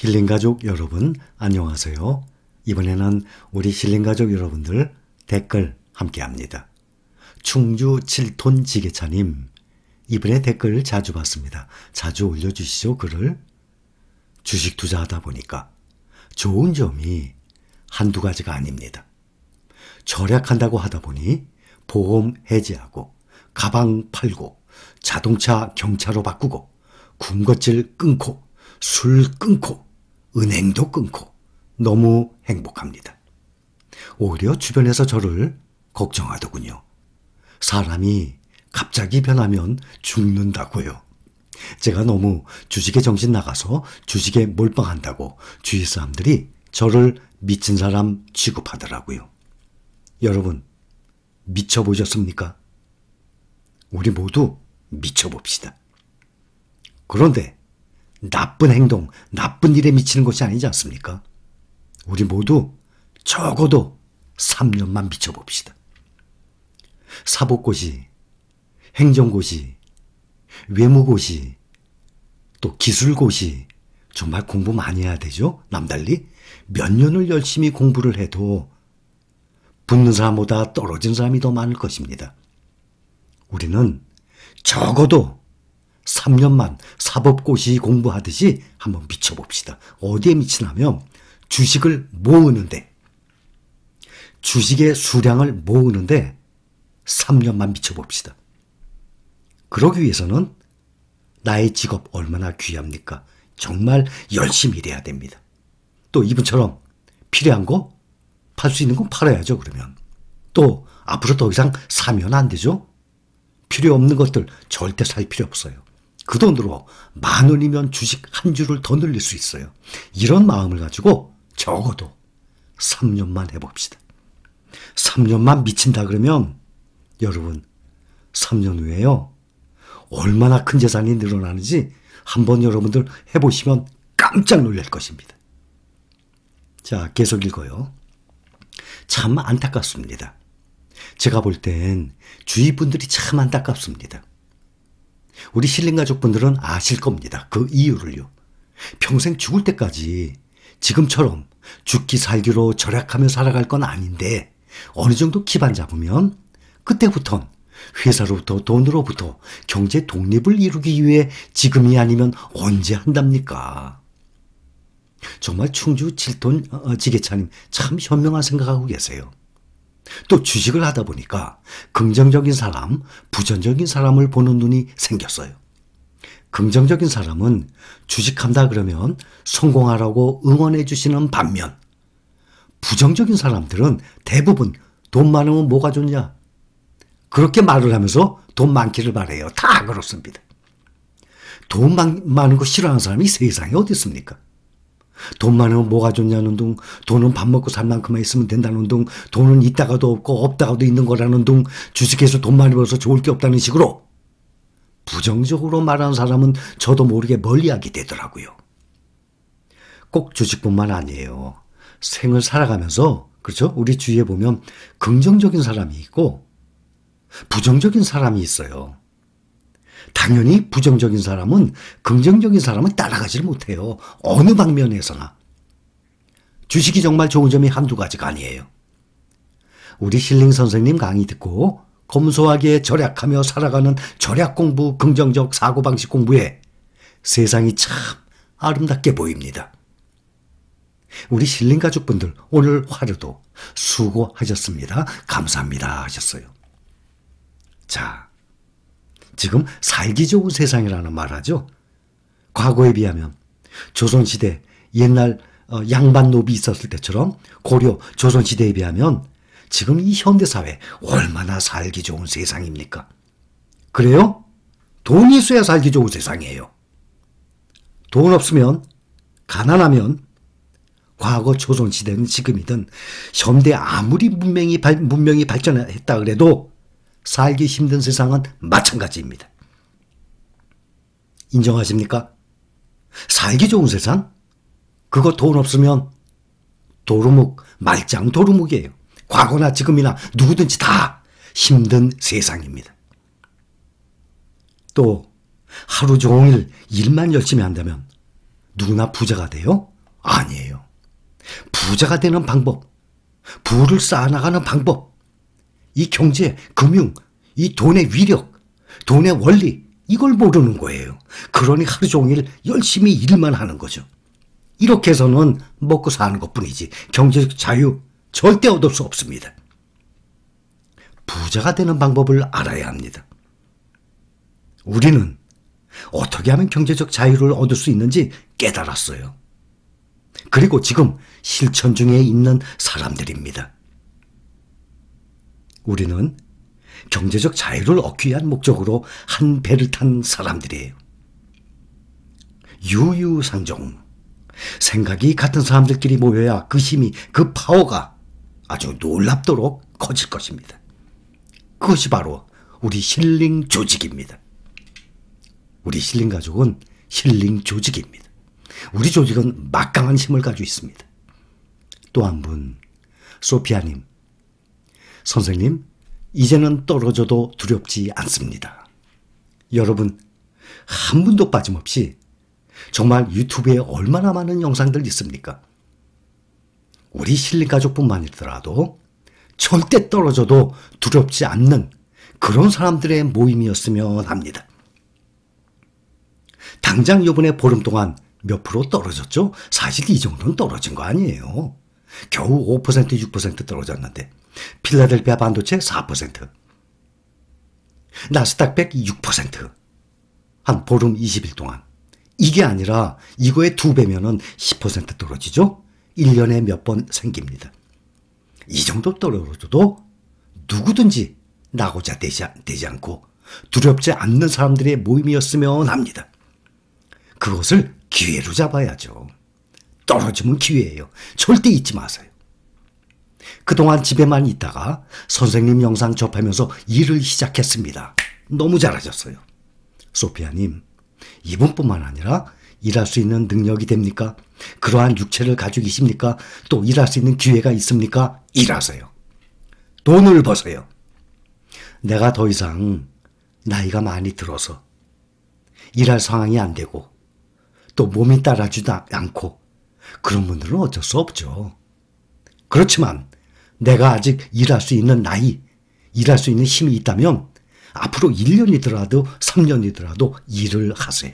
힐링 가족 여러분 안녕하세요. 이번에는 우리 힐링 가족 여러분들 댓글 함께 합니다. 충주 7톤 지게차님 이번에 댓글 자주 봤습니다. 자주 올려주시죠 글을. 주식 투자하다 보니까 좋은 점이 한두 가지가 아닙니다. 절약한다고 하다 보니 보험 해지하고 가방 팔고 자동차 경차로 바꾸고 군것질 끊고 술 끊고 은행도 끊고 너무 행복합니다. 오히려 주변에서 저를 걱정하더군요. 사람이 갑자기 변하면 죽는다고요. 제가 너무 주식에 정신 나가서 주식에 몰빵한다고 주위 사람들이 저를 미친 사람 취급하더라고요. 여러분, 미쳐보셨습니까? 우리 모두 미쳐봅시다. 그런데 나쁜 행동, 나쁜 일에 미치는 것이 아니지 않습니까? 우리 모두 적어도 3년만 미쳐봅시다. 사법고시, 행정고시, 외무고시, 또 기술고시, 정말 공부 많이 해야 되죠? 남달리? 몇 년을 열심히 공부를 해도 붙는 사람보다 떨어진 사람이 더 많을 것입니다. 우리는 적어도 3년만 사법고시 공부하듯이 한번 미쳐봅시다. 어디에 미치냐면 주식을 모으는데 주식의 수량을 모으는데 3년만 미쳐봅시다. 그러기 위해서는 나의 직업 얼마나 귀합니까? 정말 열심히 일해야 됩니다. 또 이분처럼 필요한 거 팔 수 있는 건 팔아야죠, 그러면. 또 앞으로 더 이상 사면 안 되죠? 필요 없는 것들 절대 살 필요 없어요. 그 돈으로 만 원이면 주식 한 주를 더 늘릴 수 있어요. 이런 마음을 가지고 적어도 3년만 해봅시다. 3년만 미친다 그러면 여러분 3년 후에요. 얼마나 큰 재산이 늘어나는지 한번 여러분들 해보시면 깜짝 놀랄 것입니다. 자, 계속 읽어요. 참 안타깝습니다. 제가 볼 땐 주위 분들이 참 안타깝습니다. 우리 신림 가족분들은 아실 겁니다. 그 이유를요. 평생 죽을 때까지 지금처럼 죽기 살기로 절약하며 살아갈 건 아닌데 어느 정도 기반 잡으면 그때부턴 회사로부터 돈으로부터 경제 독립을 이루기 위해 지금이 아니면 언제 한답니까? 정말 충주 질톤 어, 지게차님 참 현명한 생각하고 계세요. 또 주식을 하다 보니까 긍정적인 사람, 부정적인 사람을 보는 눈이 생겼어요. 긍정적인 사람은 주식한다 그러면 성공하라고 응원해 주시는 반면 부정적인 사람들은 대부분 돈 많으면 뭐가 좋냐? 그렇게 말을 하면서 돈 많기를 바래요. 다 그렇습니다. 돈 많, 많은 거 싫어하는 사람이 세상에 어디 있습니까? 돈 많으면 뭐가 좋냐는 둥, 돈은 밥 먹고 살 만큼만 있으면 된다는 둥, 돈은 있다가도 없고 없다가도 있는 거라는 둥, 주식해서 돈 많이 벌어서 좋을 게 없다는 식으로 부정적으로 말하는 사람은 저도 모르게 멀리하게 되더라고요. 꼭 주식뿐만 아니에요. 생을 살아가면서 그렇죠? 우리 주위에 보면 긍정적인 사람이 있고 부정적인 사람이 있어요. 당연히 부정적인 사람은 긍정적인 사람은 따라가질 못해요. 어느 방면에서나. 주식이 정말 좋은 점이 한두 가지가 아니에요. 우리 힐링 선생님 강의 듣고 검소하게 절약하며 살아가는 절약 공부 긍정적 사고방식 공부에 세상이 참 아름답게 보입니다. 우리 힐링 가족분들 오늘 화려도 수고하셨습니다. 감사합니다 하셨어요. 자. 지금 살기 좋은 세상이라는 말하죠. 과거에 비하면 조선시대 옛날 어, 양반 노비 있었을 때처럼 고려 조선시대에 비하면 지금 이 현대사회 얼마나 살기 좋은 세상입니까? 그래요? 돈이 있어야 살기 좋은 세상이에요. 돈 없으면, 가난하면, 과거 조선시대는 지금이든 현대 아무리 문명이, 발, 문명이 발전했다 그래도 살기 힘든 세상은 마찬가지입니다. 인정하십니까? 살기 좋은 세상? 그거 돈 없으면 도루묵, 말짱 도루묵이에요. 과거나 지금이나 누구든지 다 힘든 세상입니다. 또 하루 종일 일만 열심히 한다면 누구나 부자가 돼요? 아니에요. 부자가 되는 방법, 부를 쌓아나가는 방법, 이 경제, 금융, 이 돈의 위력, 돈의 원리, 이걸 모르는 거예요. 그러니 하루 종일 열심히 일만 하는 거죠. 이렇게 해서는 먹고 사는 것 뿐이지 경제적 자유 절대 얻을 수 없습니다. 부자가 되는 방법을 알아야 합니다. 우리는 어떻게 하면 경제적 자유를 얻을 수 있는지 깨달았어요. 그리고 지금 실천 중에 있는 사람들입니다. 우리는 경제적 자유를 얻기 위한 목적으로 한 배를 탄 사람들이에요. 유유상종. 생각이 같은 사람들끼리 모여야 그 힘이, 그 파워가 아주 놀랍도록 커질 것입니다. 그것이 바로 우리 힐링 조직입니다. 우리 힐링 가족은 힐링 조직입니다. 우리 조직은 막강한 힘을 가지고 있습니다. 또 한 분, 소피아님, 선생님, 이제는 떨어져도 두렵지 않습니다. 여러분, 한 분도 빠짐없이 정말 유튜브에 얼마나 많은 영상들 있습니까? 우리 신린 가족뿐만 아니더라도 절대 떨어져도 두렵지 않는 그런 사람들의 모임이었으면 합니다. 당장 요번에 보름 동안 몇 프로 떨어졌죠? 사실 이 정도는 떨어진 거 아니에요. 겨우 5% 6% 떨어졌는데 필라델피아 반도체 4%, 나스닥 106%, 한 보름 20일 동안. 이게 아니라 이거의 두 배면은 10% 떨어지죠? 1년에 몇 번 생깁니다. 이 정도 떨어져도 누구든지 나고자 되지, 되지 않고 두렵지 않는 사람들의 모임이었으면 합니다. 그것을 기회로 잡아야죠. 떨어지면 기회예요. 절대 잊지 마세요. 그동안 집에만 있다가 선생님 영상 접하면서 일을 시작했습니다. 너무 잘하셨어요. 소피아님, 이분뿐만 아니라 일할 수 있는 능력이 됩니까? 그러한 육체를 가지고 계십니까? 또 일할 수 있는 기회가 있습니까? 일하세요. 돈을 버세요. 내가 더 이상 나이가 많이 들어서 일할 상황이 안 되고 또 몸이 따라주지 않고 그런 분들은 어쩔 수 없죠. 그렇지만 내가 아직 일할 수 있는 나이, 일할 수 있는 힘이 있다면 앞으로 1년이더라도 3년이더라도 일을 하세요.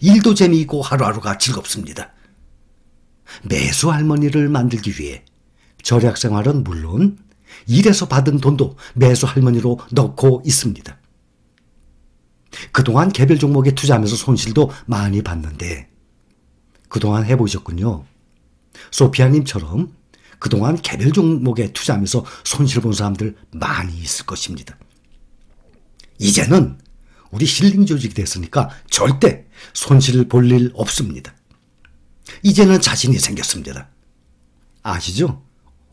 일도 재미있고 하루하루가 즐겁습니다. 매수 할머니를 만들기 위해 절약생활은 물론 일에서 받은 돈도 매수 할머니로 넣고 있습니다. 그동안 개별 종목에 투자하면서 손실도 많이 봤는데 그동안 해보셨군요. 소피아님처럼 그동안 개별 종목에 투자하면서 손실 본 사람들 많이 있을 것입니다. 이제는 우리 힐링 조직이 됐으니까 절대 손실 볼 일 없습니다. 이제는 자신이 생겼습니다. 아시죠?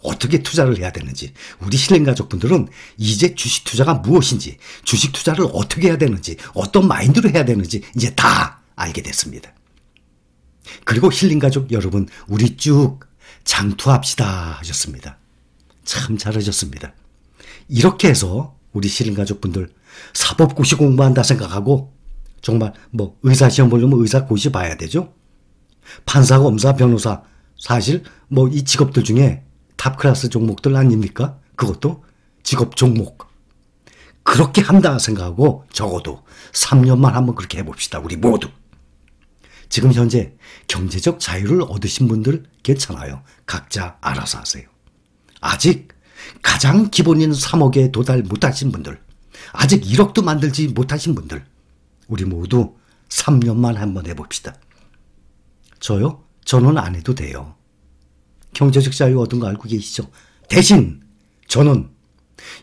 어떻게 투자를 해야 되는지, 우리 힐링 가족분들은 이제 주식 투자가 무엇인지, 주식 투자를 어떻게 해야 되는지, 어떤 마인드로 해야 되는지 이제 다 알게 됐습니다. 그리고 힐링 가족 여러분, 우리 쭉 장투합시다 하셨습니다. 참 잘하셨습니다. 이렇게 해서 우리 시린 가족분들 사법고시 공부한다 생각하고 정말 뭐 의사 시험 보려면 의사 고시 봐야 되죠. 판사, 검사, 변호사 사실 뭐 이 직업들 중에 탑 클래스 종목들 아닙니까? 그것도 직업 종목. 그렇게 한다 생각하고 적어도 3년만 한번 그렇게 해봅시다. 우리 모두. 지금 현재 경제적 자유를 얻으신 분들 괜찮아요. 각자 알아서 하세요. 아직 가장 기본인 3억에 도달 못하신 분들, 아직 1억도 만들지 못하신 분들, 우리 모두 3년만 한번 해봅시다. 저요? 저는 안 해도 돼요. 경제적 자유 얻은 거 알고 계시죠? 대신 저는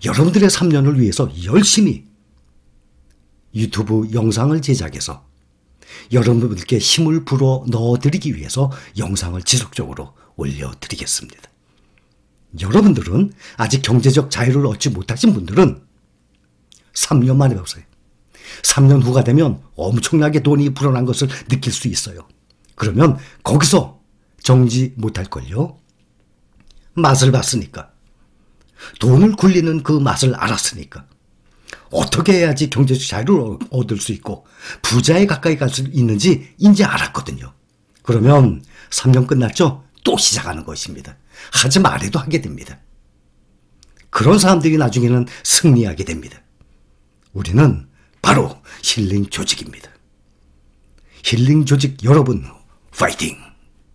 여러분들의 3년을 위해서 열심히 유튜브 영상을 제작해서 여러분들께 힘을 불어 넣어드리기 위해서 영상을 지속적으로 올려드리겠습니다. 여러분들은 아직 경제적 자유를 얻지 못하신 분들은 3년 만에 보세요. 3년 후가 되면 엄청나게 돈이 불어난 것을 느낄 수 있어요. 그러면 거기서 정지 못할걸요? 맛을 봤으니까. 돈을 굴리는 그 맛을 알았으니까. 어떻게 해야지 경제적 자유를 얻을 수 있고 부자에 가까이 갈 수 있는지 이제 알았거든요. 그러면 3년 끝났죠? 또 시작하는 것입니다. 하지 말해도 하게 됩니다. 그런 사람들이 나중에는 승리하게 됩니다. 우리는 바로 힐링 조직입니다. 힐링 조직 여러분, 파이팅!